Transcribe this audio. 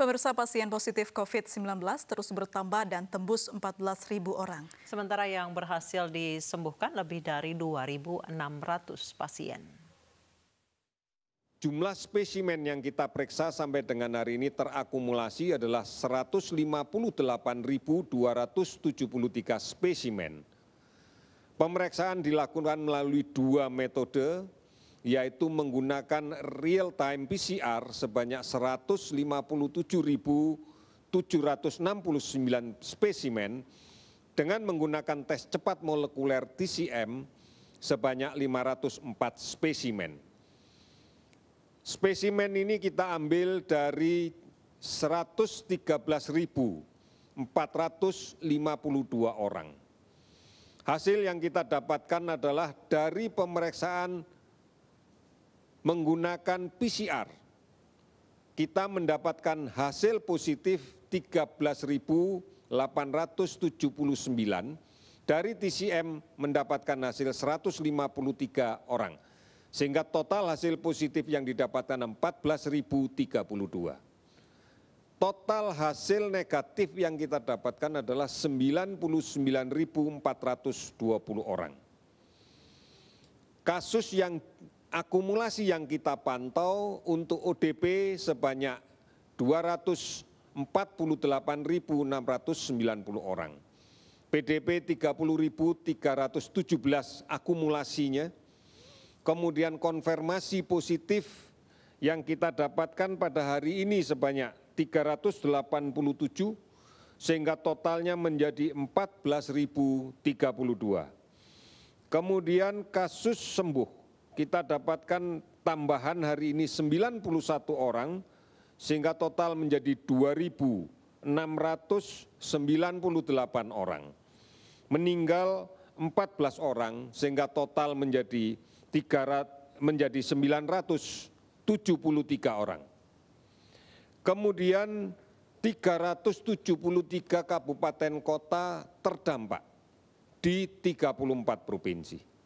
Pemirsa pasien positif COVID-19 terus bertambah dan tembus 14.000 orang. Sementara yang berhasil disembuhkan lebih dari 2.600 pasien. Jumlah spesimen yang kita periksa sampai dengan hari ini terakumulasi adalah 158.273 spesimen. Pemeriksaan dilakukan melalui dua metode, yaitu menggunakan real time pcr sebanyak 157.769 spesimen dengan menggunakan tes cepat molekuler tcm sebanyak 504 spesimen. Spesimen ini kita ambil dari 113.452 orang. Hasil yang kita dapatkan adalah dari pemeriksaan menggunakan pcr kita mendapatkan hasil positif 13.879 dari tcm mendapatkan hasil 153 orang sehingga total hasil positif yang didapatkan empat total hasil negatif yang kita dapatkan adalah 99.420 orang. Kasus yang akumulasi yang kita pantau untuk odp sebanyak 248.690 orang pdp 30.317 akumulasinya kemudian konfirmasi positif yang kita dapatkan pada hari ini sebanyak 387 sehingga totalnya menjadi 14.032. Kemudian kasus sembuh kita dapatkan tambahan hari ini sembilan puluh satu orang sehingga total menjadi dua ratus sembilan puluh delapan orang. Meninggal 14 orang sehingga total menjadi 3, menjadi 973 orang. Kemudian 373 kabupaten kota terdampak di 34 provinsi.